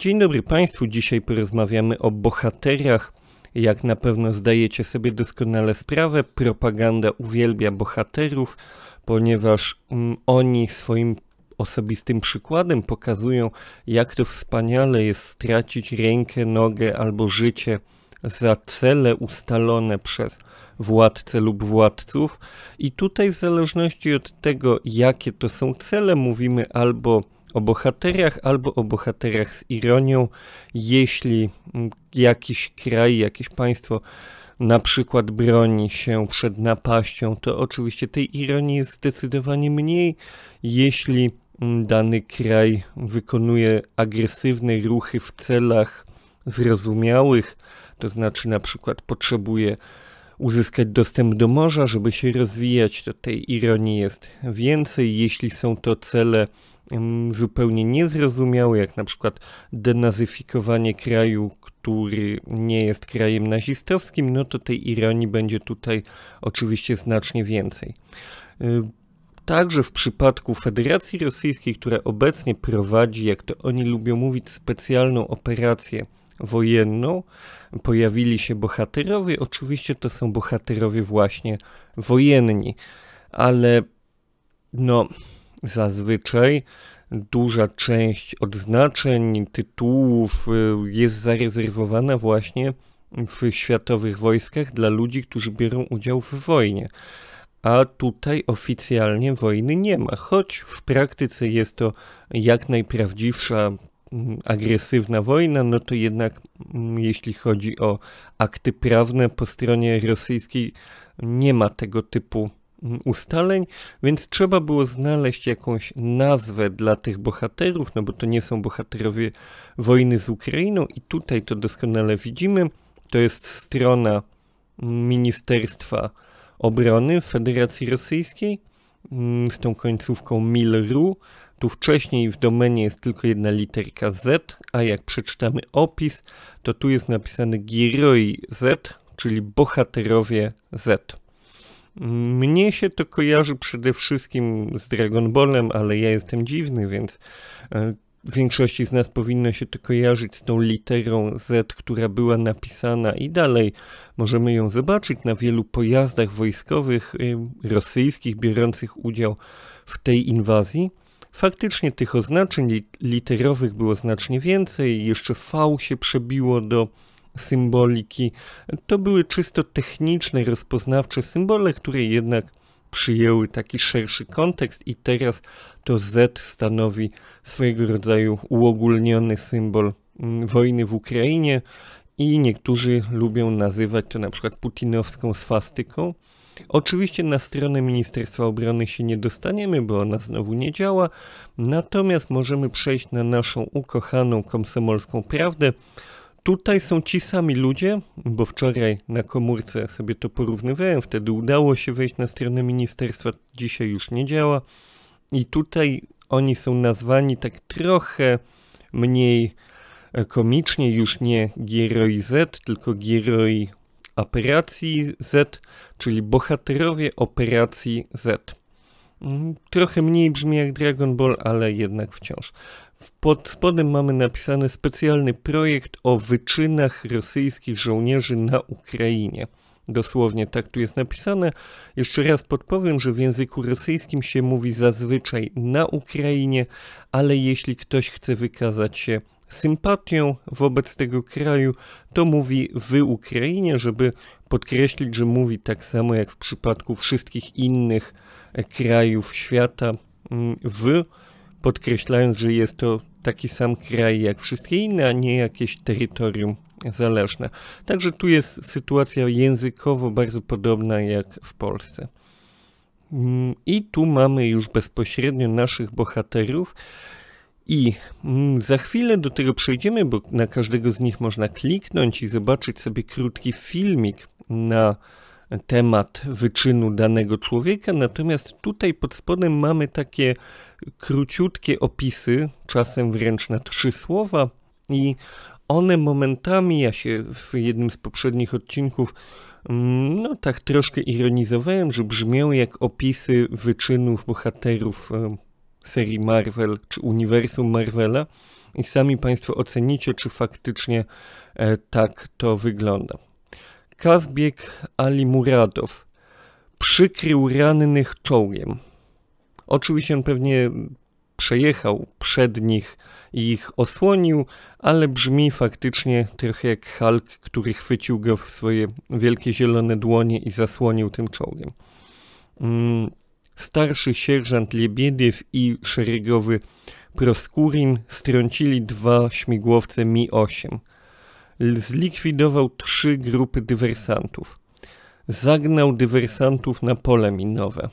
Dzień dobry Państwu. Dzisiaj porozmawiamy o bohaterach. Jak na pewno zdajecie sobie doskonale sprawę, propaganda uwielbia bohaterów, ponieważ mm, oni swoim osobistym przykładem pokazują, jak to wspaniale jest stracić rękę, nogę albo życie za cele ustalone przez władcę lub władców. I tutaj, w zależności od tego, jakie to są cele, mówimy albo o bohaterach albo o bohaterach z ironią, jeśli jakiś kraj, jakieś państwo na przykład broni się przed napaścią, to oczywiście tej ironii jest zdecydowanie mniej, jeśli dany kraj wykonuje agresywne ruchy w celach zrozumiałych, to znaczy na przykład potrzebuje uzyskać dostęp do morza, żeby się rozwijać, to tej ironii jest więcej. Jeśli są to cele zupełnie niezrozumiały, jak na przykład denazyfikowanie kraju, który nie jest krajem nazistowskim, no to tej ironii będzie tutaj oczywiście znacznie więcej. Y, także w przypadku Federacji Rosyjskiej, która obecnie prowadzi, jak to oni lubią mówić, specjalną operację wojenną, pojawili się bohaterowie. Oczywiście to są bohaterowie właśnie wojenni, ale no zazwyczaj duża część odznaczeń, tytułów y, jest zarezerwowana właśnie w światowych wojskach dla ludzi, którzy biorą udział w wojnie. A tutaj oficjalnie wojny nie ma, choć w praktyce jest to jak najprawdziwsza mm, agresywna wojna, no to jednak mm, jeśli chodzi o akty prawne po stronie rosyjskiej, nie ma tego typu Mm, ustaleń, więc trzeba było znaleźć jakąś nazwę dla tych bohaterów, no bo to nie są bohaterowie wojny z Ukrainą i tutaj to doskonale widzimy. To jest strona Ministerstwa Obrony Federacji Rosyjskiej mm, z tą końcówką mil.ru. Tu wcześniej w domenie jest tylko jedna literka Z, a jak przeczytamy opis, to tu jest napisane Giroi Z, czyli bohaterowie Z. Mnie się to kojarzy przede wszystkim z Dragon Ballem, ale ja jestem dziwny, więc e, większości z nas powinno się to kojarzyć z tą literą Z, która była napisana i dalej możemy ją zobaczyć na wielu pojazdach wojskowych e, rosyjskich biorących udział w tej inwazji. Faktycznie tych oznaczeń literowych było znacznie więcej, jeszcze V się przebiło do symboliki. To były czysto techniczne, rozpoznawcze symbole, które jednak przyjęły taki szerszy kontekst i teraz to Z stanowi swojego rodzaju uogólniony symbol mm, wojny w Ukrainie i niektórzy lubią nazywać to na przykład putinowską swastyką. Oczywiście na stronę Ministerstwa Obrony się nie dostaniemy, bo ona znowu nie działa, natomiast możemy przejść na naszą ukochaną komsomolską prawdę, tutaj są ci sami ludzie, bo wczoraj na komórce sobie to porównywałem, wtedy udało się wejść na stronę ministerstwa, dzisiaj już nie działa. I tutaj oni są nazwani tak trochę mniej e, komicznie, już nie Gieroi Z, tylko Gieroi Operacji Z, czyli bohaterowie Operacji Z. Mm, trochę mniej brzmi jak Dragon Ball, ale jednak wciąż. Pod spodem mamy napisany specjalny projekt o wyczynach rosyjskich żołnierzy na Ukrainie. Dosłownie tak tu jest napisane. Jeszcze raz podpowiem, że w języku rosyjskim się mówi zazwyczaj na Ukrainie, ale jeśli ktoś chce wykazać się sympatią wobec tego kraju, to mówi wy Ukrainie, żeby podkreślić, że mówi tak samo jak w przypadku wszystkich innych e, krajów świata mm, w podkreślając, że jest to taki sam kraj jak wszystkie inne, a nie jakieś terytorium zależne. Także tu jest sytuacja językowo bardzo podobna jak w Polsce. Mm, I tu mamy już bezpośrednio naszych bohaterów. I mm, za chwilę do tego przejdziemy, bo na każdego z nich można kliknąć i zobaczyć sobie krótki filmik na temat wyczynu danego człowieka, natomiast tutaj pod spodem mamy takie króciutkie opisy, czasem wręcz na trzy słowa i one momentami, ja się w jednym z poprzednich odcinków mm, no tak troszkę ironizowałem, że brzmią jak opisy wyczynów bohaterów e, serii Marvel czy uniwersum Marvela i sami Państwo ocenicie, czy faktycznie e, tak to wygląda. Kazbieg Ali Muradow przykrył rannych czołgiem. Oczywiście on pewnie przejechał przed nich i ich osłonił, ale brzmi faktycznie trochę jak Hulk, który chwycił go w swoje wielkie zielone dłonie i zasłonił tym czołgiem. Mm, starszy sierżant Lebiediew i szeregowy Proskurin strącili dwa śmigłowce Mi-8 zlikwidował trzy grupy dywersantów. Zagnał dywersantów na pole minowe.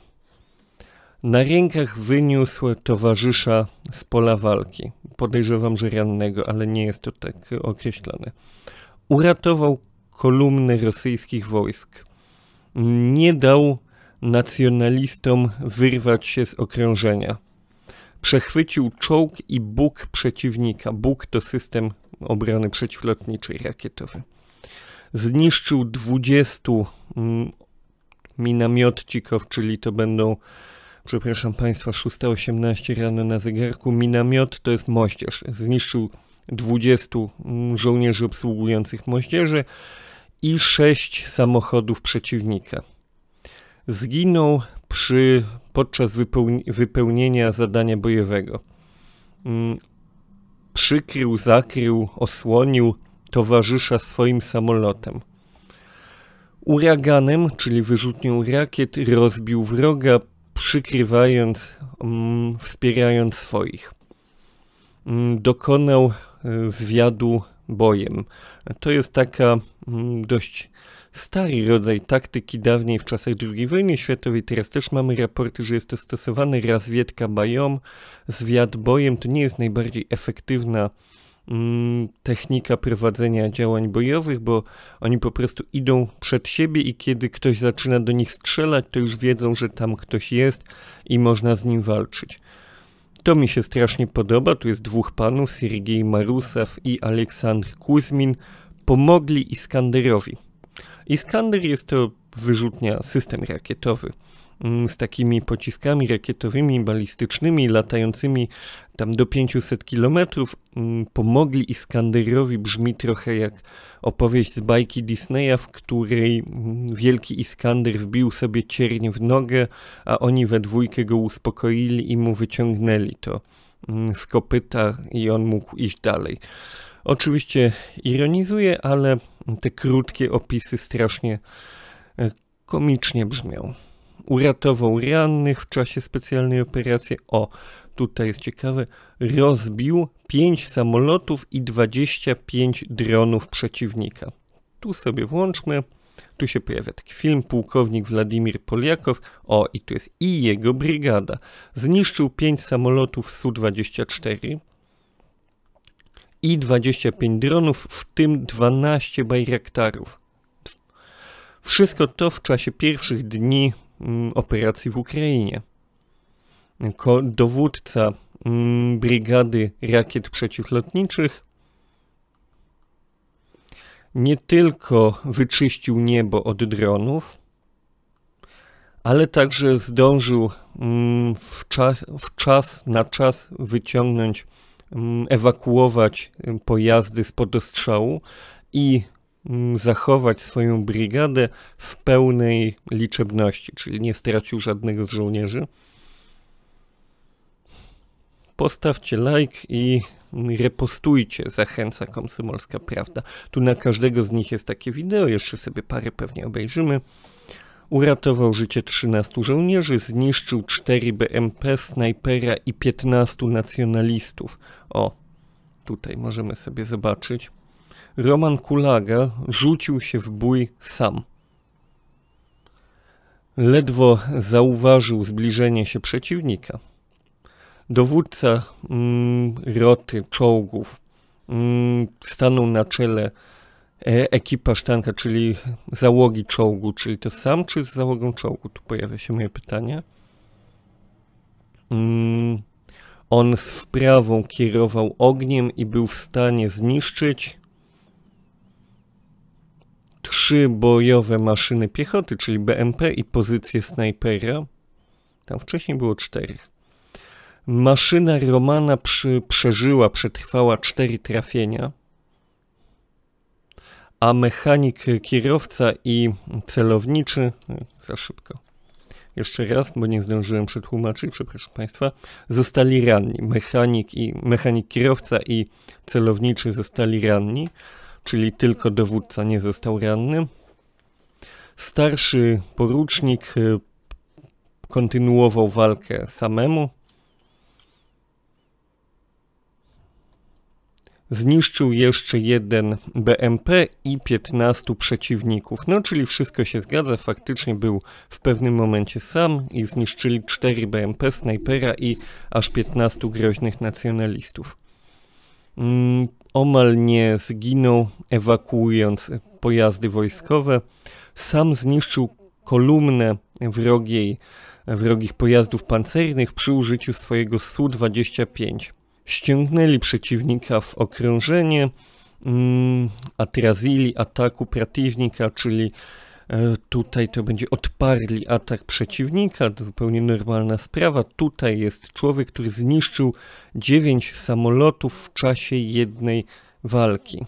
Na rękach wyniósł towarzysza z pola walki. Podejrzewam, że rannego, ale nie jest to tak określone. Uratował kolumny rosyjskich wojsk. Nie dał nacjonalistom wyrwać się z okrążenia. Przechwycił czołg i Bóg przeciwnika. Bóg to system obrony przeciwlotniczej rakietowej. Zniszczył 20 mm, minamiotcików, czyli to będą, przepraszam Państwa, 6.18 rano na zegarku. Minamiot to jest moździerz. Zniszczył 20 mm, żołnierzy obsługujących moździerze i 6 samochodów przeciwnika. Zginął przy, podczas wypełni, wypełnienia zadania bojowego. Mm, przykrył, zakrył, osłonił towarzysza swoim samolotem. Uraganem, czyli wyrzutnią rakiet, rozbił wroga, przykrywając, mm, wspierając swoich. Mm, dokonał e, zwiadu bojem. To jest taka mm, dość stary rodzaj taktyki dawniej w czasach II wojny światowej. Teraz też mamy raporty, że jest to stosowane. Razwiedka bajom, zwiat bojem to nie jest najbardziej efektywna mm, technika prowadzenia działań bojowych, bo oni po prostu idą przed siebie i kiedy ktoś zaczyna do nich strzelać, to już wiedzą, że tam ktoś jest i można z nim walczyć. To mi się strasznie podoba. Tu jest dwóch panów, Sergiej Marusaw i Aleksandr Kuzmin. Pomogli Iskanderowi. Iskander jest to wyrzutnia, system rakietowy mm, z takimi pociskami rakietowymi, balistycznymi, latającymi tam do 500 km, mm, pomogli Iskanderowi brzmi trochę jak opowieść z bajki Disneya, w której mm, wielki Iskander wbił sobie cierń w nogę, a oni we dwójkę go uspokoili i mu wyciągnęli to z kopyta i on mógł iść dalej. Oczywiście ironizuję, ale te krótkie opisy strasznie e, komicznie brzmią. Uratował rannych w czasie specjalnej operacji. O, tutaj jest ciekawe. Rozbił 5 samolotów i 25 dronów przeciwnika. Tu sobie włączmy. Tu się pojawia taki film, pułkownik Władimir Poliakow, o i tu jest i jego brygada, zniszczył 5 samolotów Su-24, i 25 dronów, w tym 12 Bajraktarów. Wszystko to w czasie pierwszych dni mm, operacji w Ukrainie. dowódca mm, brygady rakiet przeciwlotniczych nie tylko wyczyścił niebo od dronów, ale także zdążył mm, w czas, w czas na czas wyciągnąć ewakuować pojazdy spod ostrzału i zachować swoją brigadę w pełnej liczebności, czyli nie stracił żadnego z żołnierzy. Postawcie like i repostujcie, zachęca Komsomolska Prawda. Tu na każdego z nich jest takie wideo, jeszcze sobie parę pewnie obejrzymy. Uratował życie 13 żołnierzy, zniszczył 4 BMP, snajpera i 15 nacjonalistów. O, tutaj możemy sobie zobaczyć. Roman Kulaga rzucił się w bój sam. Ledwo zauważył zbliżenie się przeciwnika. Dowódca mm, roty czołgów mm, stanął na czele E, ekipa sztanka czyli załogi czołgu, czyli to sam, czy z załogą czołgu? Tu pojawia się moje pytanie. Mm, on z wprawą kierował ogniem i był w stanie zniszczyć trzy bojowe maszyny piechoty, czyli BMP i pozycję snajpera. Tam wcześniej było cztery. Maszyna Romana przy, przeżyła, przetrwała cztery trafienia a mechanik, y, kierowca i celowniczy, y, za szybko, jeszcze raz, bo nie zdążyłem przetłumaczyć, przepraszam Państwa, zostali ranni. Mechanik, i, mechanik kierowca i celowniczy zostali ranni, czyli tylko dowódca nie został ranny. Starszy porucznik y, kontynuował walkę samemu, Zniszczył jeszcze jeden BMP i 15 przeciwników. No, czyli wszystko się zgadza. Faktycznie był w pewnym momencie sam i zniszczyli 4 BMP, snajpera i aż 15 groźnych nacjonalistów. Mm, omal nie zginął, ewakuując pojazdy wojskowe. Sam zniszczył kolumnę wrogiej, wrogich pojazdów pancernych przy użyciu swojego Su-25 ściągnęli przeciwnika w okrążenie, mm, atrazili ataku przeciwnika, czyli e, tutaj to będzie odparli atak przeciwnika, to zupełnie normalna sprawa. Tutaj jest człowiek, który zniszczył 9 samolotów w czasie jednej walki.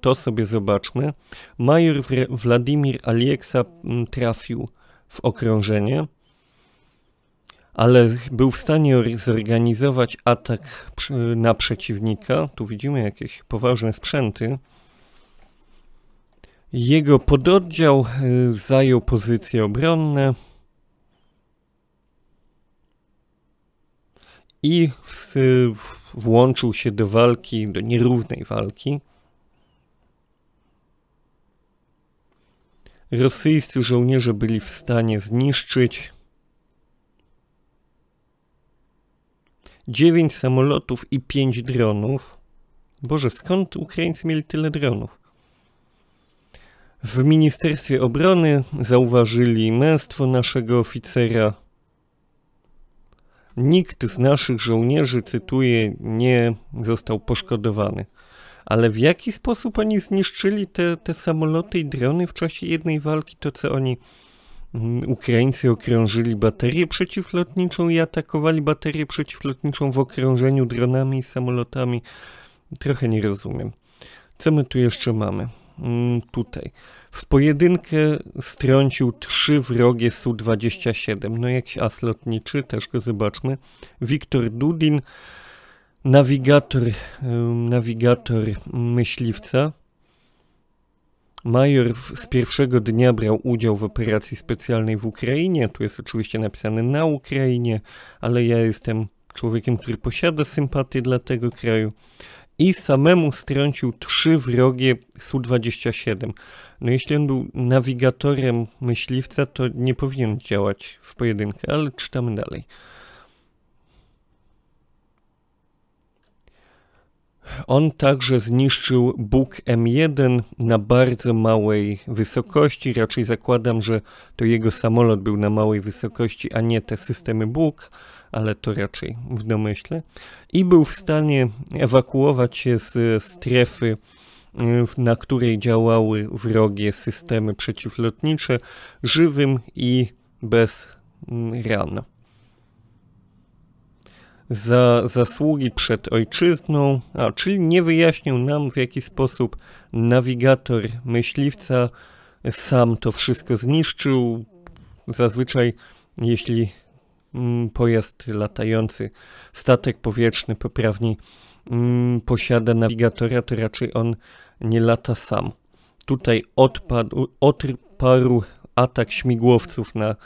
To sobie zobaczmy. Major Władimir Alieksa mm, trafił w okrążenie ale był w stanie zorganizować atak na przeciwnika. Tu widzimy jakieś poważne sprzęty. Jego pododdział y, zajął pozycje obronne i y, włączył się do walki, do nierównej walki. Rosyjscy żołnierze byli w stanie zniszczyć 9 samolotów i 5 dronów. Boże, skąd Ukraińcy mieli tyle dronów? W Ministerstwie Obrony zauważyli męstwo naszego oficera. Nikt z naszych żołnierzy, cytuję, nie został poszkodowany. Ale w jaki sposób oni zniszczyli te, te samoloty i drony w czasie jednej walki, to co oni Mm, Ukraińcy okrążyli baterię przeciwlotniczą i atakowali baterię przeciwlotniczą w okrążeniu dronami i samolotami. Trochę nie rozumiem. Co my tu jeszcze mamy? Mm, tutaj. W pojedynkę strącił trzy wrogie Su-27. No jakiś as lotniczy, też go zobaczmy. Wiktor Dudin, nawigator, nawigator myśliwca. Major z pierwszego dnia brał udział w operacji specjalnej w Ukrainie. Tu jest oczywiście napisane na Ukrainie, ale ja jestem człowiekiem, który posiada sympatię dla tego kraju. I samemu strącił trzy wrogie Su-27. No jeśli on był nawigatorem myśliwca, to nie powinien działać w pojedynkę, ale czytamy dalej. On także zniszczył Bóg M1 na bardzo małej wysokości. Raczej zakładam, że to jego samolot był na małej wysokości, a nie te systemy Bóg, ale to raczej w domyśle. I był w stanie ewakuować się z strefy, na której działały wrogie systemy przeciwlotnicze, żywym i bez mm, ran za zasługi przed ojczyzną, a czyli nie wyjaśnił nam w jaki sposób nawigator myśliwca sam to wszystko zniszczył. Zazwyczaj jeśli mm, pojazd latający, statek powietrzny poprawnie mm, posiada nawigatora, to raczej on nie lata sam. Tutaj odpadł, odparł atak śmigłowców na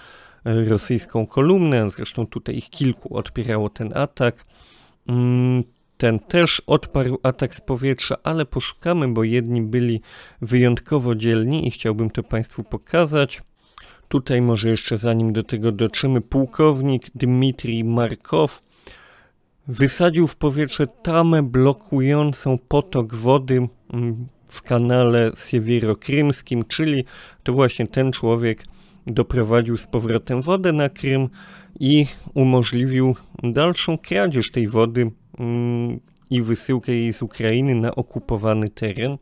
rosyjską kolumnę, zresztą tutaj ich kilku odpierało ten atak. Mm, ten też odparł atak z powietrza, ale poszukamy, bo jedni byli wyjątkowo dzielni i chciałbym to Państwu pokazać. Tutaj może jeszcze zanim do tego dotrzymy, pułkownik Dmitrij Markow wysadził w powietrze tamę blokującą potok wody mm, w kanale Siewiero-Krymskim, czyli to właśnie ten człowiek, doprowadził z powrotem wodę na Krym i umożliwił dalszą kradzież tej wody mm, i wysyłkę jej z Ukrainy na okupowany teren.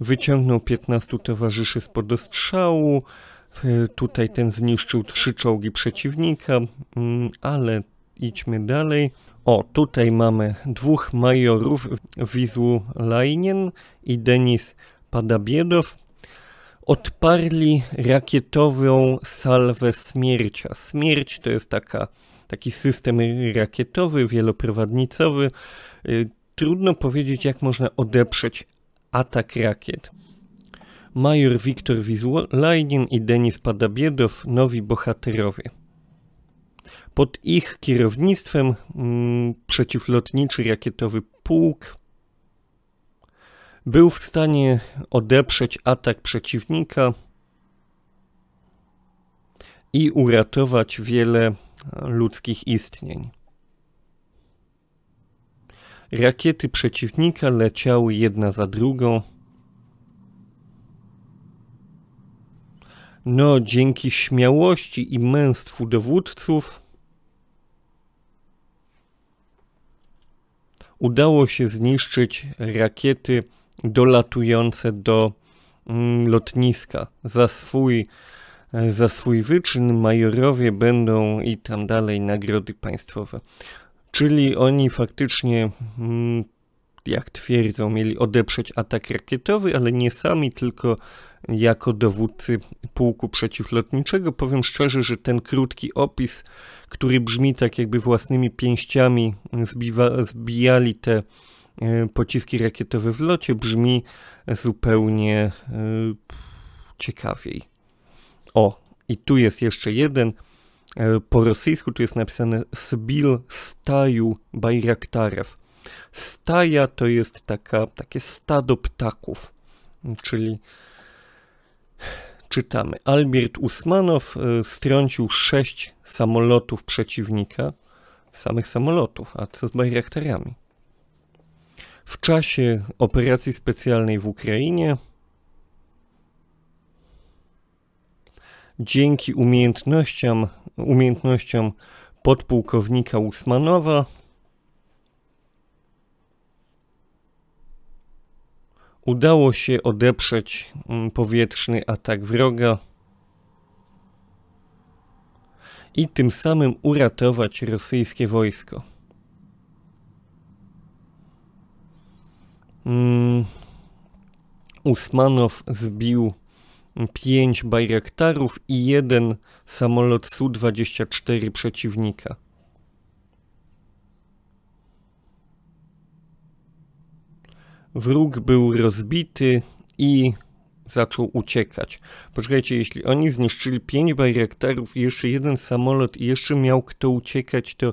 Wyciągnął 15 towarzyszy z podostrzału, e, tutaj ten zniszczył trzy czołgi przeciwnika, mm, ale idźmy dalej. O, tutaj mamy dwóch majorów, Wizłu Lajnien i Denis Padabiedow odparli rakietową salwę śmierci. Śmierć to jest taka, taki system rakietowy, wieloprowadnicowy. Y, trudno powiedzieć, jak można odeprzeć atak rakiet. Major Wiktor Wizulajnin i Denis Padabiedow, nowi bohaterowie. Pod ich kierownictwem mm, przeciwlotniczy rakietowy pułk był w stanie odeprzeć atak przeciwnika i uratować wiele ludzkich istnień. Rakiety przeciwnika leciały jedna za drugą. No, dzięki śmiałości i męstwu dowódców udało się zniszczyć rakiety dolatujące do mm, lotniska. Za swój, e, za swój wyczyn majorowie będą i tam dalej nagrody państwowe. Czyli oni faktycznie, mm, jak twierdzą, mieli odeprzeć atak rakietowy, ale nie sami, tylko jako dowódcy pułku przeciwlotniczego. Powiem szczerze, że ten krótki opis, który brzmi tak, jakby własnymi pięściami zbiwa, zbijali te E, pociski rakietowe w locie brzmi e, zupełnie e, ciekawiej. O, i tu jest jeszcze jeden. Po rosyjsku tu jest napisane Sbil Staju Bajraktarew. Staja to jest taka, takie stado ptaków, czyli czytamy. Albert Usmanow strącił sześć samolotów przeciwnika, samych samolotów, a co z Bajraktarami? w czasie operacji specjalnej w Ukrainie dzięki umiejętnościom, umiejętnościom podpułkownika Usmanowa udało się odeprzeć mm, powietrzny atak wroga i tym samym uratować rosyjskie wojsko. Mm. Usmanow zbił 5 Bajraktarów i jeden samolot Su-24 przeciwnika. Wróg był rozbity i zaczął uciekać. Poczekajcie, jeśli oni zniszczyli 5 Bajraktarów i jeszcze jeden samolot i jeszcze miał kto uciekać, to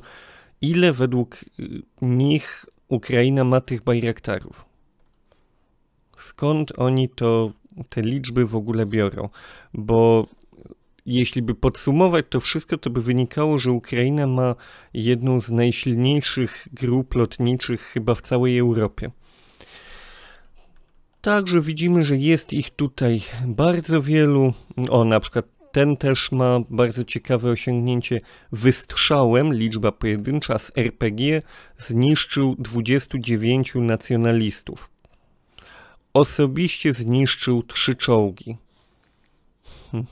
ile według y, nich Ukraina ma tych Bajraktarów? skąd oni to, te liczby w ogóle biorą, bo jeśli by podsumować to wszystko, to by wynikało, że Ukraina ma jedną z najsilniejszych grup lotniczych chyba w całej Europie. Także widzimy, że jest ich tutaj bardzo wielu. O, na przykład ten też ma bardzo ciekawe osiągnięcie. Wystrzałem, liczba pojedyncza z RPG, zniszczył 29 nacjonalistów. Osobiście zniszczył trzy czołgi. Hm.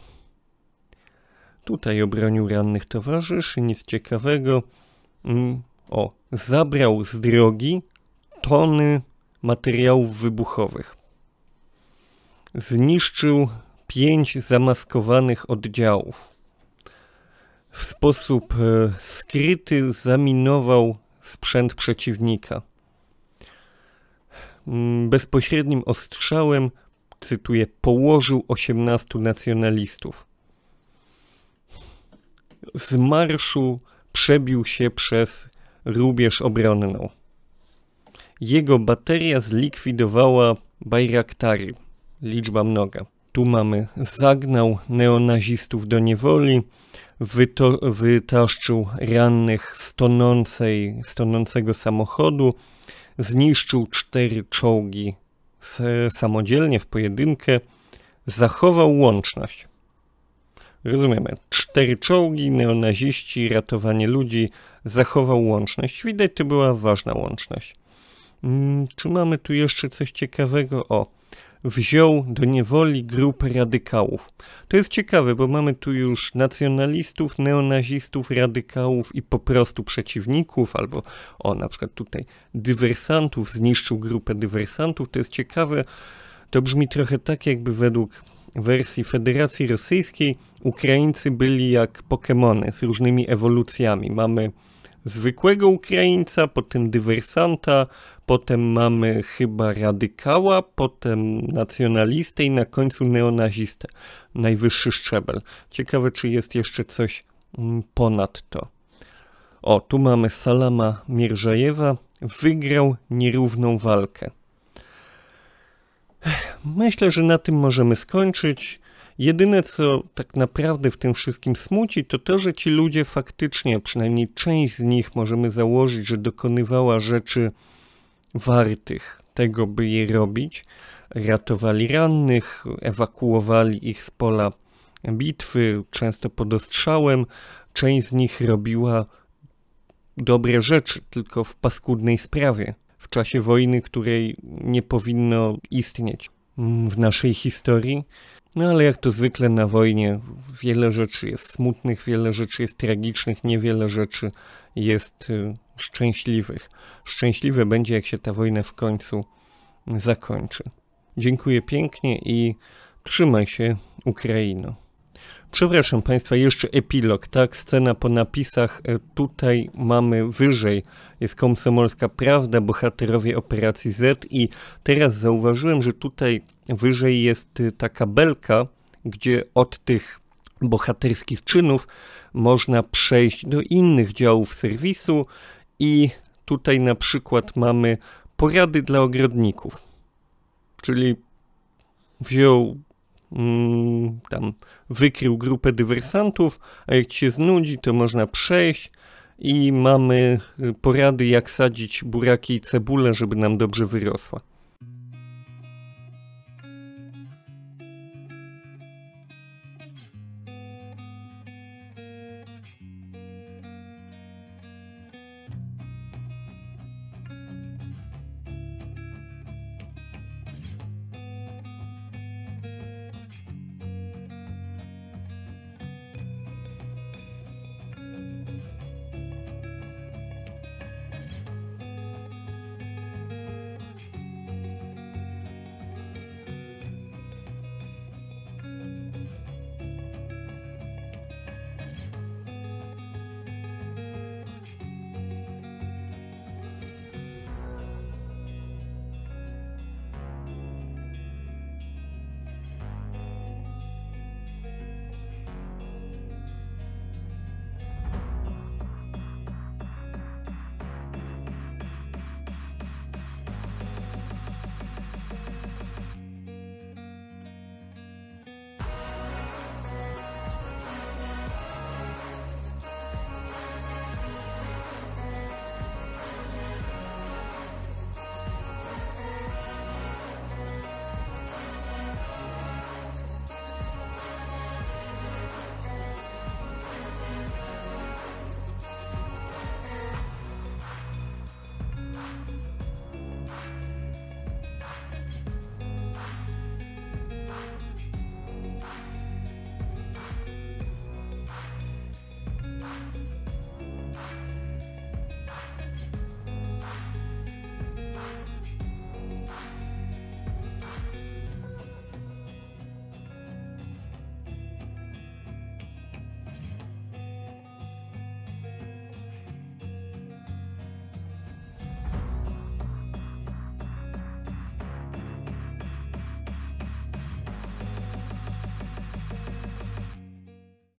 Tutaj obronił rannych towarzyszy, nic ciekawego. Mm, o, zabrał z drogi tony materiałów wybuchowych. Zniszczył pięć zamaskowanych oddziałów. W sposób e, skryty zaminował sprzęt przeciwnika. Mm, bezpośrednim ostrzałem, cytuję, położył 18 nacjonalistów. Z marszu przebił się przez rubież obronną. Jego bateria zlikwidowała Bajraktary, liczba mnoga. Tu mamy zagnał neonazistów do niewoli, wyto, wytaszczył rannych stonącej, stonącego samochodu, zniszczył cztery czołgi samodzielnie w pojedynkę, zachował łączność. Rozumiemy, cztery czołgi, neonaziści, ratowanie ludzi, zachował łączność. Widać, to była ważna łączność. Hmm, czy mamy tu jeszcze coś ciekawego? O, wziął do niewoli grupę radykałów. To jest ciekawe, bo mamy tu już nacjonalistów, neonazistów, radykałów i po prostu przeciwników, albo o na przykład tutaj dywersantów, zniszczył grupę dywersantów. To jest ciekawe, to brzmi trochę tak, jakby według wersji Federacji Rosyjskiej Ukraińcy byli jak Pokémony z różnymi ewolucjami. Mamy zwykłego Ukraińca, potem dywersanta, potem mamy chyba radykała, potem nacjonalistę i na końcu neonazistę. Najwyższy szczebel. Ciekawe, czy jest jeszcze coś mm, ponad to. O, tu mamy Salama Mierzajewa. Wygrał nierówną walkę. Myślę, że na tym możemy skończyć. Jedyne, co tak naprawdę w tym wszystkim smuci, to to, że ci ludzie faktycznie, przynajmniej część z nich możemy założyć, że dokonywała rzeczy wartych tego, by je robić. Ratowali rannych, ewakuowali ich z pola bitwy, często pod ostrzałem. Część z nich robiła dobre rzeczy, tylko w paskudnej sprawie, w czasie wojny, której nie powinno istnieć mm, w naszej historii. No ale jak to zwykle na wojnie, wiele rzeczy jest smutnych, wiele rzeczy jest tragicznych, niewiele rzeczy jest y, szczęśliwych. Szczęśliwy będzie, jak się ta wojna w końcu zakończy. Dziękuję pięknie i trzymaj się, Ukraino. Przepraszam Państwa, jeszcze epilog, tak? Scena po napisach. E, tutaj mamy wyżej. Jest komsomolska prawda, bohaterowie operacji Z. I teraz zauważyłem, że tutaj wyżej jest y, taka belka, gdzie od tych bohaterskich czynów można przejść do innych działów serwisu i tutaj na przykład mamy porady dla ogrodników. Czyli wziął, mm, tam wykrył grupę dywersantów, a jak się znudzi, to można przejść i mamy porady, jak sadzić buraki i cebulę, żeby nam dobrze wyrosła.